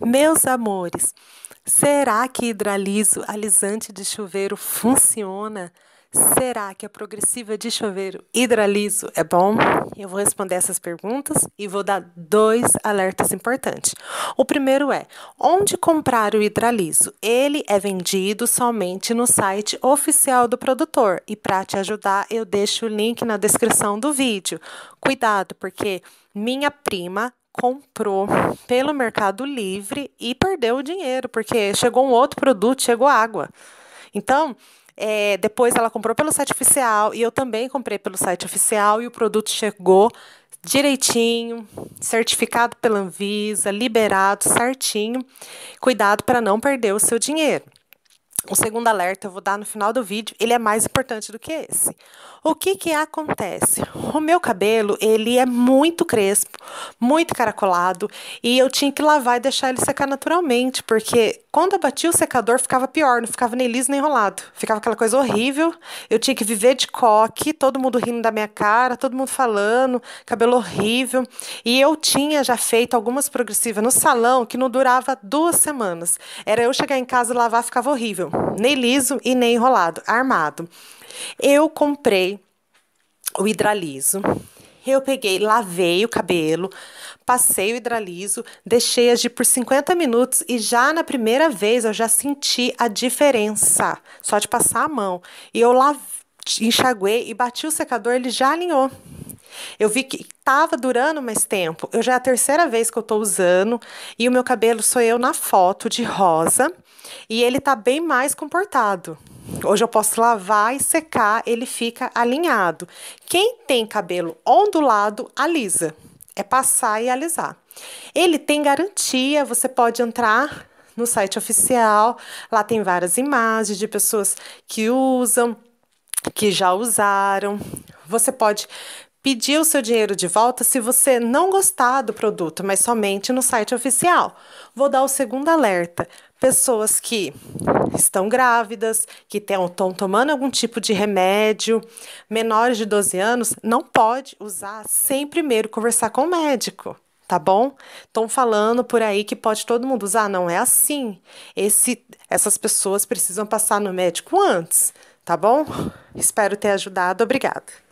Meus amores, será que hidraliso alisante de chuveiro funciona? Será que a progressiva de chuveiro hidraliso é bom? Eu vou responder essas perguntas e vou dar dois alertas importantes. O primeiro é: onde comprar o hidraliso? Ele é vendido somente no site oficial do produtor. E para te ajudar, eu deixo o link na descrição do vídeo. Cuidado, porque minha prima comprou pelo Mercado Livre e perdeu o dinheiro, porque chegou um outro produto, chegou água. Então, é, depois ela comprou pelo site oficial e eu também comprei pelo site oficial e o produto chegou direitinho, certificado pela Anvisa, liberado certinho. Cuidado para não perder o seu dinheiro. O segundo alerta eu vou dar no final do vídeo, ele é mais importante do que esse. O que que acontece? O meu cabelo, ele é muito crespo, muito caracolado, e eu tinha que lavar e deixar ele secar naturalmente, porque quando eu bati o secador ficava pior, não ficava nem liso nem enrolado. Ficava aquela coisa horrível. Eu tinha que viver de coque, todo mundo rindo da minha cara, todo mundo falando, cabelo horrível. E eu tinha já feito algumas progressivas no salão que não durava duas semanas. Era eu chegar em casa, lavar, ficava horrível nem liso e nem enrolado, armado. Eu comprei o hidraliso. Eu peguei, lavei o cabelo, passei o hidraliso, deixei agir por 50 minutos e já na primeira vez eu já senti a diferença, só de passar a mão. E eu lavei, enxaguei e bati o secador, ele já alinhou. Eu vi que estava durando mais tempo. Eu já é a terceira vez que eu estou usando e o meu cabelo sou eu na foto de rosa e ele tá bem mais comportado. Hoje eu posso lavar e secar, ele fica alinhado. Quem tem cabelo ondulado, alisa. É passar e alisar. Ele tem garantia, você pode entrar no site oficial, lá tem várias imagens de pessoas que usam, que já usaram. Você pode pedir o seu dinheiro de volta se você não gostar do produto, mas somente no site oficial. Vou dar o segundo alerta: pessoas que estão grávidas, que estão tomando algum tipo de remédio, menores de 12 anos, não pode usar sem primeiro conversar com o médico tá bom? Estão falando por aí que pode todo mundo usar, não é assim. Esse, essas pessoas precisam passar no médico antes, tá bom? Espero ter ajudado. Obrigada.